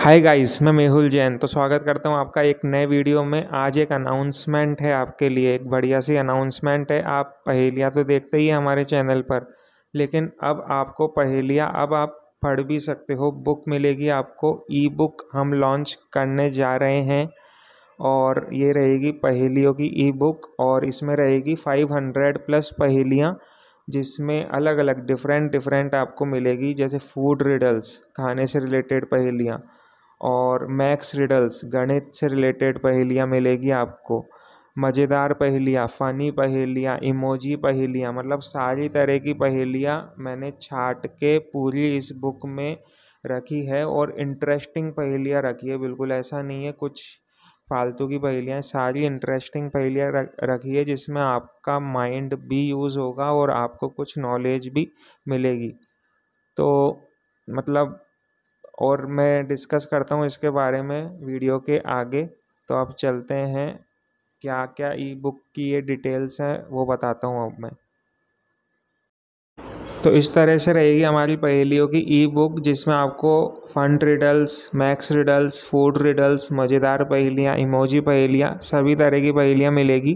hi guys मैं मेहुल जैन तो स्वागत करता हूँ आपका एक नए वीडियो में आज एक अनाउंसमेंट है आपके लिए एक बढ़िया सी अनाउंसमेंट है आप पहेलियाँ तो देखते ही हैं हमारे चैनल पर लेकिन अब आपको पहेलियाँ अब आप पढ़ भी सकते हो बुक मिलेगी आपको ई बुक हम लॉन्च करने जा रहे हैं और ये रहेगी पहेलियों की ई बुक और इसमें रहेगी फाइव हंड्रेड प्लस पहेलियाँ जिसमें अलग अलग डिफरेंट डिफरेंट आपको मिलेगी जैसे फूड रिडल्स खाने से रिलेटेड पहेलियाँ और मैक्स रिडल्स गणित से रिलेटेड पहेलियाँ मिलेगी आपको मज़ेदार पहेलियाँ फ़नी पहेलियाँ इमोजी पहेलियाँ मतलब सारी तरह की पहेलियाँ मैंने छाट के पूरी इस बुक में रखी है और इंटरेस्टिंग पहेलियाँ रखी है बिल्कुल ऐसा नहीं है कुछ फालतू की पहेलियाँ सारी इंटरेस्टिंग पहेलियाँ रख रखी है जिसमें आपका माइंड भी यूज़ होगा और आपको कुछ नॉलेज भी मिलेगी तो मतलब और मैं डिस्कस करता हूँ इसके बारे में वीडियो के आगे तो आप चलते हैं क्या क्या ई बुक की ये डिटेल्स हैं वो बताता हूँ अब मैं तो इस तरह से रहेगी हमारी पहेलियों की ई बुक जिसमें आपको fun riddles maths riddles food riddles मज़ेदार पहेलियाँ इमोजी पहेलियाँ सभी तरह की पहेलियाँ मिलेगी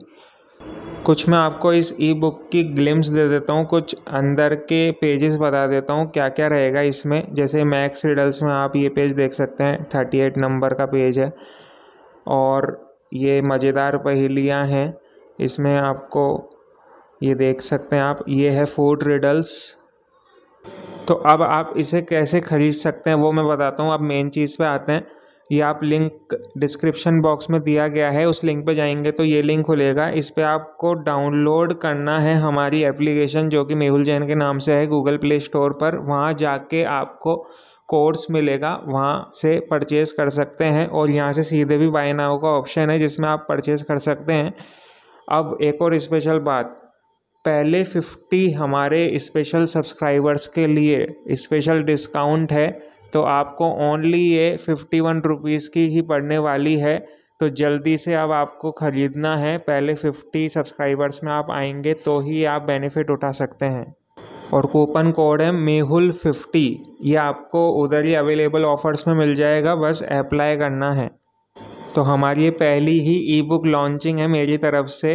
कुछ मैं आपको इस ई बुक की ग्लिम्स दे देता हूँ कुछ अंदर के पेजेस बता देता हूँ क्या क्या रहेगा इसमें जैसे मैक्स रिडल्स में आप ये पेज देख सकते हैं थर्टी एट नंबर का पेज है और ये मज़ेदार पहेलियाँ हैं इसमें आपको ये देख सकते हैं आप ये है फूड रिडल्स तो अब आप इसे कैसे ख़रीद सकते हैं वो मैं बताता हूँ आप मेन चीज़ पर आते हैं ये आप लिंक डिस्क्रिप्शन बॉक्स में दिया गया है उस लिंक पर जाएंगे तो ये लिंक खुलेगा इस पर आपको डाउनलोड करना है हमारी एप्लीकेशन जो कि मेहुल जैन के नाम से है गूगल प्ले स्टोर पर वहाँ जाके आपको कोर्स मिलेगा वहाँ से परचेज़ कर सकते हैं और यहाँ से सीधे भी बाय नाउ का ऑप्शन है जिसमें आप परचेज़ कर सकते हैं अब एक और स्पेशल बात पहले फिफ्टी हमारे स्पेशल सब्सक्राइबर्स के लिए स्पेशल डिस्काउंट है तो आपको ओनली ये फिफ्टी वन रुपीज़ की ही पड़ने वाली है तो जल्दी से अब आपको ख़रीदना है पहले फिफ्टी सब्सक्राइबर्स में आप आएंगे तो ही आप बेनिफिट उठा सकते हैं और कूपन कोड है मेहुल फिफ्टी ये आपको उधर ही अवेलेबल ऑफ़र्स में मिल जाएगा बस अप्लाई करना है तो हमारी ये पहली ही ई बुक लॉन्चिंग है मेरी तरफ से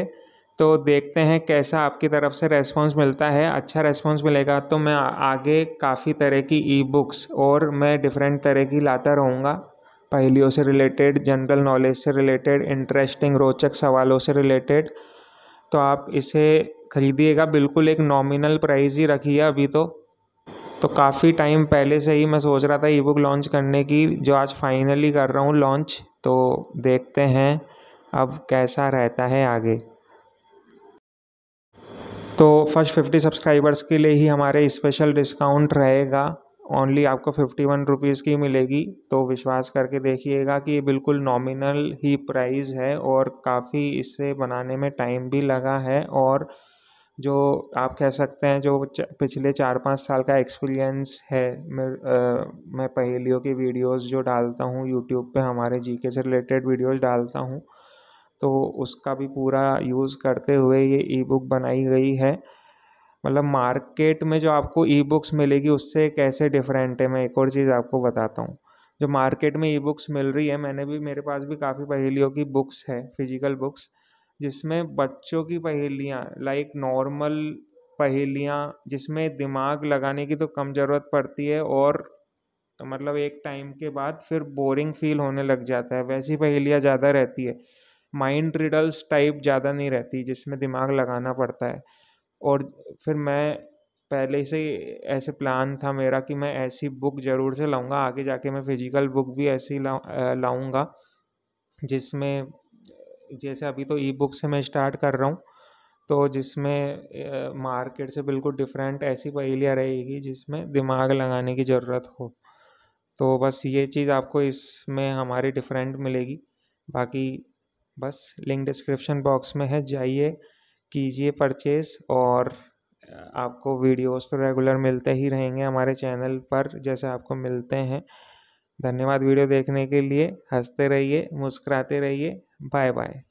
तो देखते हैं कैसा आपकी तरफ से रेस्पॉन्स मिलता है अच्छा रेस्पॉन्स मिलेगा तो मैं आगे काफ़ी तरह की ई बुक्स और मैं डिफरेंट तरह की लाता रहूँगा पहलियों से रिलेटेड जनरल नॉलेज से रिलेटेड इंटरेस्टिंग रोचक सवालों से रिलेटेड तो आप इसे ख़रीदिएगा बिल्कुल एक नॉमिनल प्राइस ही रखिए अभी तो तो काफ़ी टाइम पहले से ही मैं सोच रहा था ई बुक लॉन्च करने की जो आज फाइनली कर रहा हूँ लॉन्च तो देखते हैं अब कैसा रहता है आगे तो फर्स्ट फिफ्टी सब्सक्राइबर्स के लिए ही हमारे स्पेशल डिस्काउंट रहेगा ओनली आपको फिफ्टी वन रुपीज़ की मिलेगी तो विश्वास करके देखिएगा कि ये बिल्कुल नॉमिनल ही प्राइस है और काफ़ी इसे बनाने में टाइम भी लगा है और जो आप कह सकते हैं जो पिछले चार पाँच साल का एक्सपीरियंस है मैं आ, मैं पहेलियों की वीडियोस जो डालता हूँ यूट्यूब पे हमारे जीके से रिलेटेड वीडियोस डालता हूँ तो उसका भी पूरा यूज़ करते हुए ये ई बुक बनाई गई है मतलब मार्केट में जो आपको ई बुक्स मिलेगी उससे कैसे डिफरेंट है मैं एक और चीज़ आपको बताता हूँ जो मार्केट में ई बुक्स मिल रही है मैंने भी मेरे पास भी काफ़ी पहेलियों की बुक्स है फिजिकल बुक्स जिसमें बच्चों की पहेलियाँ लाइक नॉर्मल पहेलियाँ जिसमें दिमाग लगाने की तो कम ज़रूरत पड़ती है और मतलब एक टाइम के बाद फिर बोरिंग फील होने लग जाता है वैसी पहेलियाँ ज़्यादा रहती है माइंड रिडल्स टाइप ज़्यादा नहीं रहती जिसमें दिमाग लगाना पड़ता है और फिर मैं पहले से ऐसे प्लान था मेरा कि मैं ऐसी बुक ज़रूर से लाऊंगा आगे जाके मैं फिजिकल बुक भी ऐसी लाऊंगा जिसमें जैसे अभी तो ई बुक से मैं स्टार्ट कर रहा हूँ तो जिसमें मार्केट से बिल्कुल डिफरेंट ऐसी पहेलियाँ रहेगी जिसमें दिमाग लगाने की ज़रूरत हो तो बस ये चीज़ आपको इसमें हमारी डिफरेंट मिलेगी बाकी बस लिंक डिस्क्रिप्शन बॉक्स में है जाइए कीजिए परचेस और आपको वीडियोस तो रेगुलर मिलते ही रहेंगे हमारे चैनल पर जैसे आपको मिलते हैं धन्यवाद वीडियो देखने के लिए हंसते रहिए मुस्कुराते रहिए बाय बाय